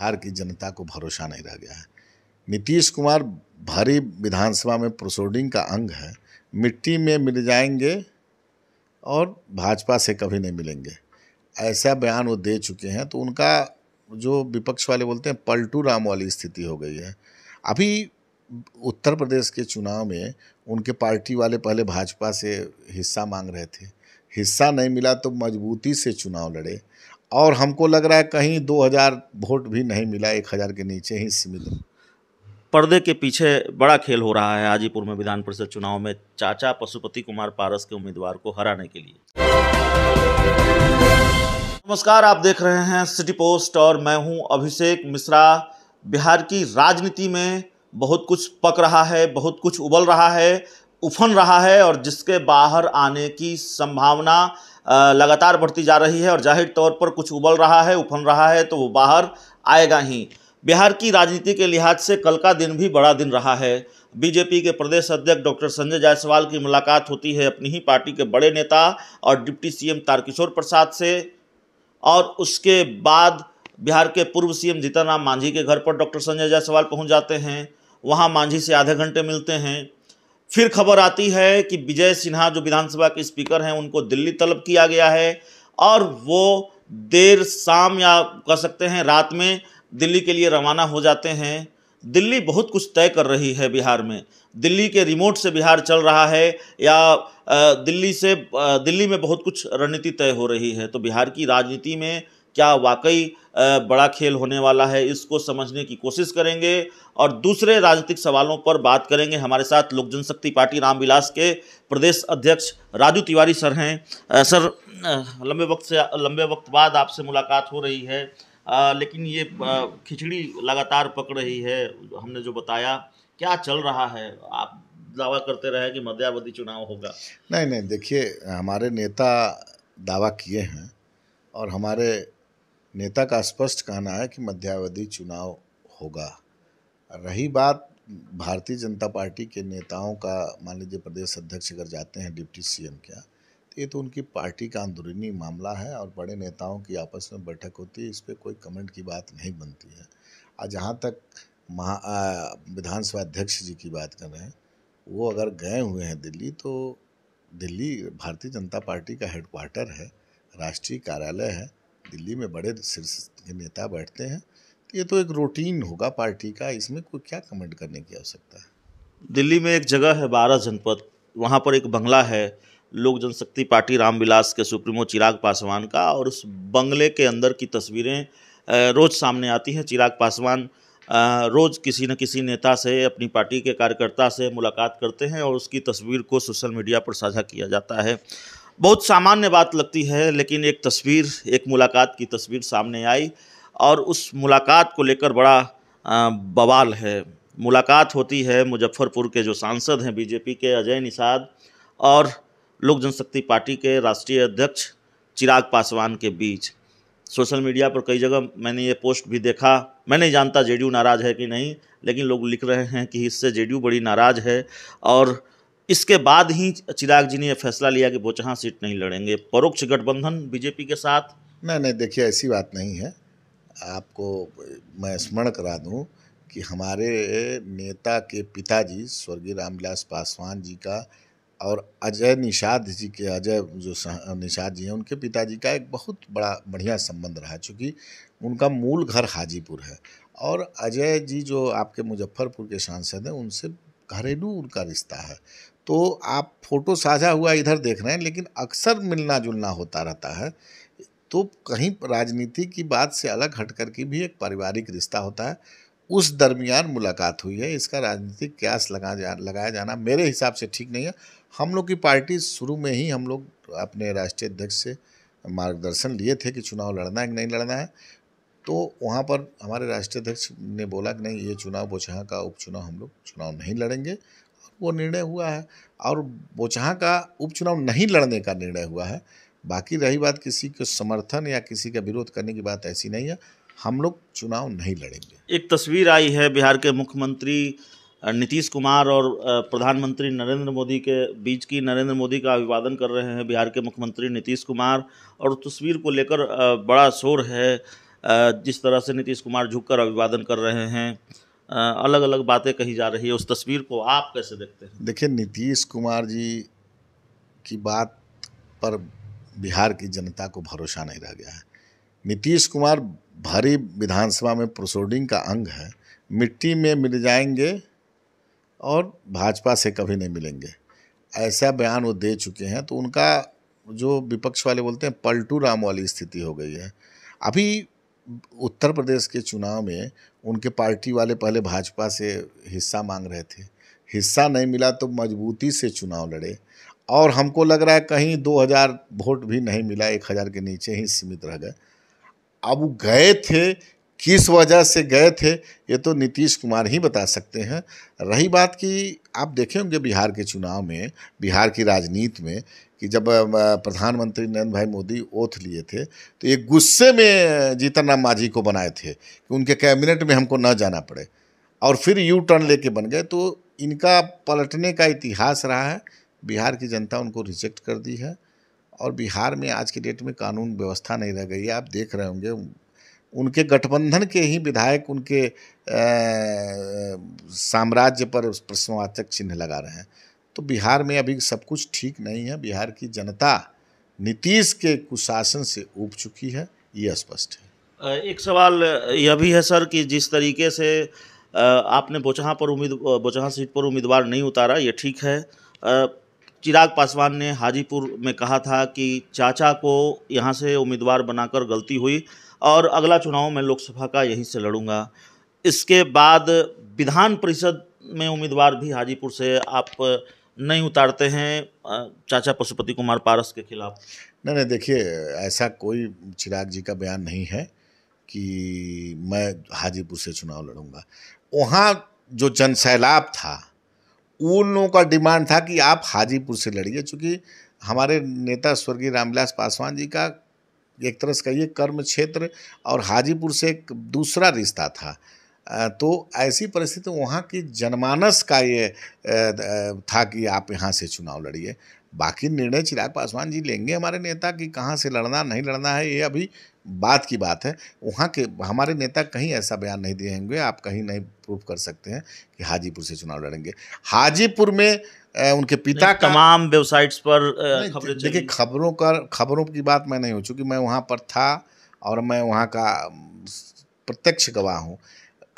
बिहार की जनता को भरोसा नहीं रह गया है नीतीश कुमार भारी विधानसभा में प्रोसोडिंग का अंग है मिट्टी में मिल जाएंगे और भाजपा से कभी नहीं मिलेंगे ऐसा बयान वो दे चुके हैं तो उनका जो विपक्ष वाले बोलते हैं पलटू राम वाली स्थिति हो गई है अभी उत्तर प्रदेश के चुनाव में उनके पार्टी वाले पहले भाजपा से हिस्सा मांग रहे थे हिस्सा नहीं मिला तो मजबूती से चुनाव लड़े और हमको लग रहा है कहीं 2000 वोट भी नहीं मिला 1000 के नीचे ही सीमित पर्दे के पीछे बड़ा खेल हो रहा है हाजीपुर में विधान परिषद चुनाव में चाचा पशुपति कुमार पारस के उम्मीदवार को हराने के लिए नमस्कार आप देख रहे हैं सिटी पोस्ट और मैं हूं अभिषेक मिश्रा बिहार की राजनीति में बहुत कुछ पक रहा है बहुत कुछ उबल रहा है उफन रहा है और जिसके बाहर आने की संभावना लगातार बढ़ती जा रही है और जाहिर तौर पर कुछ उबल रहा है उफन रहा है तो वो बाहर आएगा ही बिहार की राजनीति के लिहाज से कल का दिन भी बड़ा दिन रहा है बीजेपी के प्रदेश अध्यक्ष डॉक्टर संजय जायसवाल की मुलाकात होती है अपनी ही पार्टी के बड़े नेता और डिप्टी सीएम तारकिशोर प्रसाद से और उसके बाद बिहार के पूर्व सीएम जीतन राम मांझी के घर पर डॉक्टर संजय जायसवाल पहुंच जाते हैं वहां मांझी से आधे घंटे मिलते हैं फिर खबर आती है कि विजय सिन्हा जो विधानसभा के स्पीकर हैं उनको दिल्ली तलब किया गया है और वो देर शाम या कह सकते हैं रात में दिल्ली के लिए रवाना हो जाते हैं दिल्ली बहुत कुछ तय कर रही है बिहार में दिल्ली के रिमोट से बिहार चल रहा है या दिल्ली से दिल्ली में बहुत कुछ रणनीति तय हो रही है तो बिहार की राजनीति में क्या वाकई बड़ा खेल होने वाला है इसको समझने की कोशिश करेंगे और दूसरे राजनीतिक सवालों पर बात करेंगे हमारे साथ लोक जनशक्ति पार्टी रामविलास के प्रदेश अध्यक्ष राजू तिवारी सर हैं सर लंबे वक्त से लंबे वक्त बाद आपसे मुलाकात हो रही है आ, लेकिन ये खिचड़ी लगातार पकड़ रही है हमने जो बताया क्या चल रहा है आप दावा करते रहे कि मध्यावधि चुनाव होगा नहीं नहीं देखिए हमारे नेता दावा किए हैं और हमारे नेता का स्पष्ट कहना है कि मध्यावधि चुनाव होगा रही बात भारतीय जनता पार्टी के नेताओं का मान लीजिए प्रदेश अध्यक्ष अगर जाते हैं डिप्टी सीएम क्या तो ये तो उनकी पार्टी का अंदरूनी मामला है और बड़े नेताओं की आपस में बैठक होती है इस पर कोई कमेंट की बात नहीं बनती है और जहाँ तक महा विधानसभा अध्यक्ष जी की बात कर रहे हैं वो अगर गए हुए हैं दिल्ली तो दिल्ली भारतीय जनता पार्टी का हेडक्वार्टर है राष्ट्रीय कार्यालय है दिल्ली में बड़े के नेता बैठते हैं तो ये तो एक रूटीन होगा पार्टी का इसमें कोई क्या कमेंट करने की आवश्यकता है दिल्ली में एक जगह है बारह जनपद वहाँ पर एक बंगला है लोक जनशक्ति पार्टी रामविलास के सुप्रीमो चिराग पासवान का और उस बंगले के अंदर की तस्वीरें रोज़ सामने आती हैं चिराग पासवान रोज़ किसी न किसी नेता से अपनी पार्टी के कार्यकर्ता से मुलाकात करते हैं और उसकी तस्वीर को सोशल मीडिया पर साझा किया जाता है बहुत सामान्य बात लगती है लेकिन एक तस्वीर एक मुलाकात की तस्वीर सामने आई और उस मुलाकात को लेकर बड़ा बवाल है मुलाकात होती है मुजफ्फ़रपुर के जो सांसद हैं बीजेपी के अजय निषाद और लोक जनशक्ति पार्टी के राष्ट्रीय अध्यक्ष चिराग पासवान के बीच सोशल मीडिया पर कई जगह मैंने ये पोस्ट भी देखा मैं नहीं जानता जेडीयू नाराज़ है कि नहीं लेकिन लोग लिख रहे हैं कि इससे जेडीयू बड़ी नाराज़ है और इसके बाद ही चिराग जी ने यह फैसला लिया कि बोचहा सीट नहीं लड़ेंगे परोक्ष गठबंधन बीजेपी के साथ नहीं नहीं देखिए ऐसी बात नहीं है आपको मैं स्मरण करा दूं कि हमारे नेता के पिताजी स्वर्गीय रामविलास पासवान जी का और अजय निषाद जी के अजय जो निषाद जी हैं उनके पिताजी का एक बहुत बड़ा बढ़िया संबंध रहा चूँकि उनका मूल घर हाजीपुर है और अजय जी जो आपके मुजफ्फरपुर के सांसद हैं उनसे घरेलू उनका रिश्ता है तो आप फोटो साझा हुआ इधर देख रहे हैं लेकिन अक्सर मिलना जुलना होता रहता है तो कहीं राजनीति की बात से अलग हट कर के भी एक पारिवारिक रिश्ता होता है उस दरमियान मुलाकात हुई है इसका राजनीतिक क्यास लगा जा लगाया जाना मेरे हिसाब से ठीक नहीं है हम लोग की पार्टी शुरू में ही हम लोग अपने राष्ट्रीय अध्यक्ष से मार्गदर्शन लिए थे कि चुनाव लड़ना है कि नहीं लड़ना है तो वहाँ पर हमारे राष्ट्रीय अध्यक्ष ने बोला कि नहीं ये चुनाव बोचहाँ का उपचुनाव हम लोग चुनाव नहीं लड़ेंगे वो निर्णय हुआ है और बोचहाँ का उपचुनाव नहीं लड़ने का निर्णय हुआ है बाकी रही बात किसी के समर्थन या किसी का विरोध करने की बात ऐसी नहीं है हम लोग चुनाव नहीं लड़ेंगे एक तस्वीर आई है बिहार के मुख्यमंत्री नीतीश कुमार और प्रधानमंत्री नरेंद्र मोदी के बीच की नरेंद्र मोदी का अभिवादन कर रहे हैं बिहार के मुख्यमंत्री नीतीश कुमार और तस्वीर को लेकर बड़ा शोर है जिस तरह से नीतीश कुमार झुककर अभिवादन कर रहे हैं अलग अलग बातें कही जा रही है उस तस्वीर को आप कैसे देखते हैं देखिए नीतीश कुमार जी की बात पर बिहार की जनता को भरोसा नहीं रह गया है नीतीश कुमार भारी विधानसभा में प्रोसोडिंग का अंग है मिट्टी में मिल जाएंगे और भाजपा से कभी नहीं मिलेंगे ऐसा बयान वो दे चुके हैं तो उनका जो विपक्ष वाले बोलते हैं पलटू राम वाली स्थिति हो गई है अभी उत्तर प्रदेश के चुनाव में उनके पार्टी वाले पहले भाजपा से हिस्सा मांग रहे थे हिस्सा नहीं मिला तो मजबूती से चुनाव लड़े और हमको लग रहा है कहीं 2000 वोट भी नहीं मिला 1000 के नीचे ही सीमित रह गए अब गए थे किस वजह से गए थे ये तो नीतीश कुमार ही बता सकते हैं रही बात कि आप देखे होंगे बिहार के चुनाव में बिहार की राजनीति में कि जब प्रधानमंत्री नरेंद्र भाई मोदी ओथ लिए थे तो ये गुस्से में जीतन राम मांझी को बनाए थे कि उनके कैबिनेट में हमको न जाना पड़े और फिर यू टर्न लेके बन गए तो इनका पलटने का इतिहास रहा है बिहार की जनता उनको रिजेक्ट कर दी है और बिहार में आज के डेट में कानून व्यवस्था नहीं रह गई है आप देख रहे होंगे उनके गठबंधन के ही विधायक उनके साम्राज्य पर प्रश्नवाचक चिन्ह लगा रहे हैं तो बिहार में अभी सब कुछ ठीक नहीं है बिहार की जनता नीतीश के कुशासन से उब चुकी है ये स्पष्ट है एक सवाल यह भी है सर कि जिस तरीके से आपने बोचहा पर उम्मीद बोचहा सीट पर उम्मीदवार नहीं उतारा ये ठीक है चिराग पासवान ने हाजीपुर में कहा था कि चाचा को यहाँ से उम्मीदवार बनाकर गलती हुई और अगला चुनाव मैं लोकसभा का यहीं से लड़ूंगा इसके बाद विधान परिषद में उम्मीदवार भी हाजीपुर से आप नहीं उतारते हैं चाचा पशुपति कुमार पारस के खिलाफ नहीं नहीं देखिए ऐसा कोई चिराग जी का बयान नहीं है कि मैं हाजीपुर से चुनाव लड़ूंगा वहाँ जो जन सैलाब था उन लोगों का डिमांड था कि आप हाजीपुर से लड़िए चूँकि हमारे नेता स्वर्गीय रामविलास पासवान जी का एक तरह से कहिए कर्म क्षेत्र और हाजीपुर से एक दूसरा रिश्ता था तो ऐसी परिस्थिति वहाँ की जनमानस का ये था कि आप यहाँ से चुनाव लड़िए बाकी निर्णय चिराग पासवान जी लेंगे हमारे नेता कि कहाँ से लड़ना नहीं लड़ना है ये अभी बात की बात है वहाँ के हमारे नेता कहीं ऐसा बयान नहीं देंगे आप कहीं नहीं प्रूफ कर सकते हैं कि हाजीपुर से चुनाव लड़ेंगे हाजीपुर में उनके पिता तमाम वेबसाइट्स पर खबरें देखिए खबरों का खबरों की बात मैं नहीं हूँ चूँकि मैं वहाँ पर था और मैं वहाँ का प्रत्यक्ष गवाह हूँ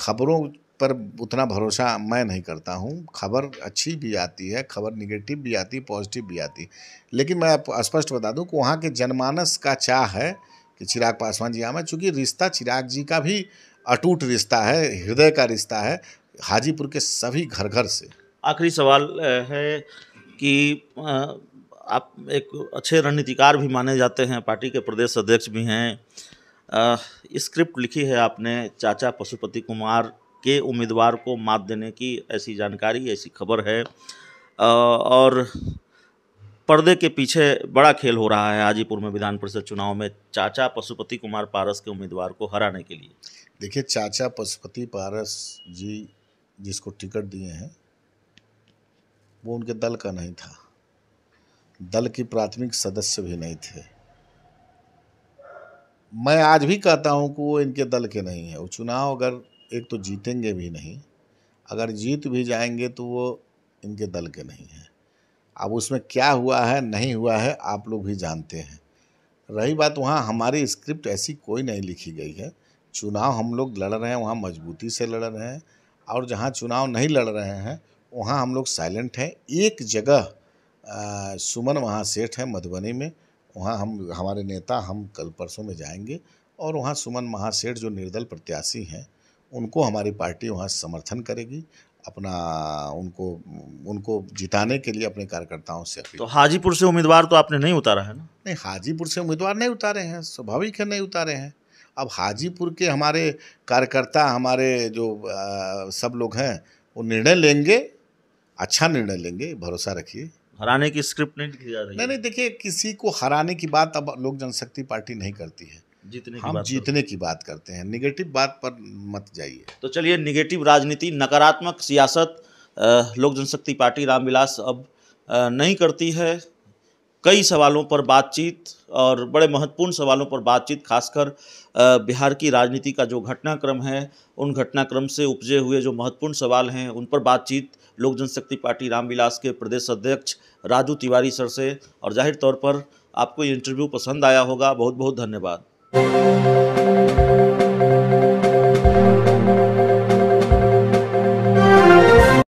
खबरों पर उतना भरोसा मैं नहीं करता हूँ खबर अच्छी भी आती है खबर निगेटिव भी आती है पॉजिटिव भी आती है लेकिन मैं स्पष्ट बता दूँ कि वहाँ के जनमानस का चाह है कि चिराग पासवान जी आवें चूँकि रिश्ता चिराग जी का भी अटूट रिश्ता है हृदय का रिश्ता है हाजीपुर के सभी घर घर से आखिरी सवाल है कि आप एक अच्छे रणनीतिकार भी माने जाते हैं पार्टी के प्रदेश अध्यक्ष भी हैं स्क्रिप्ट लिखी है आपने चाचा पशुपति कुमार के उम्मीदवार को मात देने की ऐसी जानकारी ऐसी खबर है और पर्दे के पीछे बड़ा खेल हो रहा है हाजीपुर में विधान परिषद चुनाव में चाचा पशुपति कुमार पारस के उम्मीदवार को हराने के लिए देखिए चाचा पशुपति पारस जी जिसको टिकट दिए हैं वो उनके दल का नहीं था दल की प्राथमिक सदस्य भी नहीं थे मैं आज भी कहता हूं कि वो इनके दल के नहीं है वो चुनाव अगर एक तो जीतेंगे भी नहीं अगर जीत भी जाएंगे तो वो इनके दल के नहीं है अब उसमें क्या हुआ है नहीं हुआ है आप लोग भी जानते हैं रही बात वहाँ हमारी स्क्रिप्ट ऐसी कोई नहीं लिखी गई है चुनाव हम लोग लड़ रहे हैं वहाँ मजबूती से लड़ रहे हैं और जहाँ चुनाव नहीं लड़ रहे हैं वहाँ हम लोग साइलेंट हैं एक जगह आ, सुमन वहाँ सेठ हैं मधुबनी में वहाँ हम हमारे नेता हम कल परसों में जाएंगे और वहाँ सुमन महासेठ जो निर्दल प्रत्याशी हैं उनको हमारी पार्टी वहाँ समर्थन करेगी अपना उनको उनको जिताने के लिए अपने कार्यकर्ताओं से तो हाजीपुर से उम्मीदवार तो आपने नहीं उतारा है ना नहीं हाजीपुर से उम्मीदवार नहीं उतारे हैं स्वाभाविक है नहीं उतारे हैं अब हाजीपुर के हमारे कार्यकर्ता हमारे जो आ, सब लोग हैं वो निर्णय लेंगे अच्छा निर्णय लेंगे भरोसा रखिए हराने की स्क्रिप्ट नहीं लिखी जा रही नहीं नहीं देखिए किसी को हराने की बात अब लोक जनशक्ति पार्टी नहीं करती है जीतने हम बात तो- जीतने की बात करते हैं निगेटिव बात पर मत जाइए तो चलिए निगेटिव राजनीति नकारात्मक सियासत लोक जनशक्ति पार्टी रामविलास अब नहीं करती है कई सवालों पर बातचीत और बड़े महत्वपूर्ण सवालों पर बातचीत खासकर बिहार की राजनीति का जो घटनाक्रम है उन घटनाक्रम से उपजे हुए जो महत्वपूर्ण सवाल हैं उन पर बातचीत लोक जनशक्ति पार्टी रामविलास के प्रदेश अध्यक्ष राजू तिवारी सर से और जाहिर तौर पर आपको ये इंटरव्यू पसंद आया होगा बहुत बहुत धन्यवाद